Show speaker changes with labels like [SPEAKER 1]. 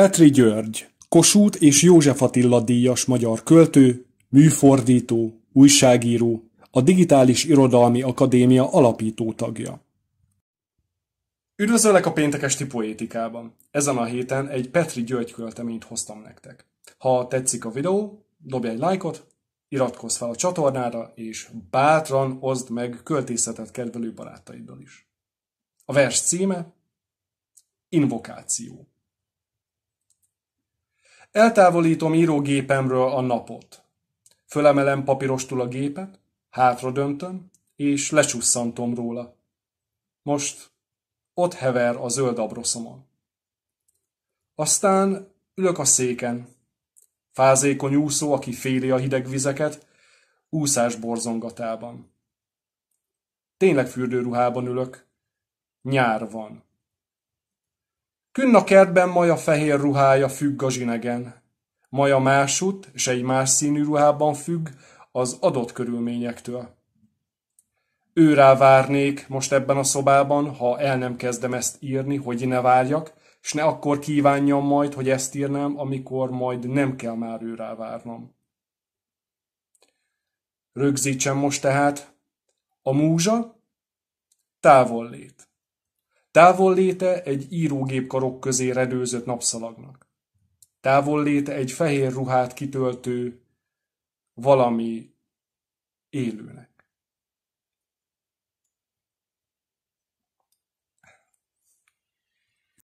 [SPEAKER 1] Petri György Kossuth és József Attila díjas magyar költő, műfordító, újságíró, a Digitális Irodalmi Akadémia alapító tagja. Üdvözöllek a péntekesti poétikában. Ezen a héten egy Petri György költeményt hoztam nektek. Ha tetszik a videó, dobj egy lájkot, iratkozz fel a csatornára, és bátran oszd meg költészetet kedvelő barátaiddal is. A vers címe Invokáció. Eltávolítom írógépemről a napot. Fölemelem papírostul a gépet, hátra döntöm, és lecsusszantom róla. Most ott hever a zöld abroszomon. Aztán ülök a széken. Fázékony úszó, aki féli a hideg vizeket, úszás borzongatában. Tényleg fürdőruhában ülök. Nyár van. Künn a kertben Maja fehér ruhája függ a zsinegen. Maja másút és egy más színű ruhában függ az adott körülményektől. Őrá várnék most ebben a szobában, ha el nem kezdem ezt írni, hogy ne várjak, s ne akkor kívánjam majd, hogy ezt írnám, amikor majd nem kell már őrá várnom. Rögzítsem most tehát a múzsa, távol lét. Távolléte egy írógép karok közé redőzött napszalagnak. Távolléte egy fehér ruhát kitöltő valami élőnek.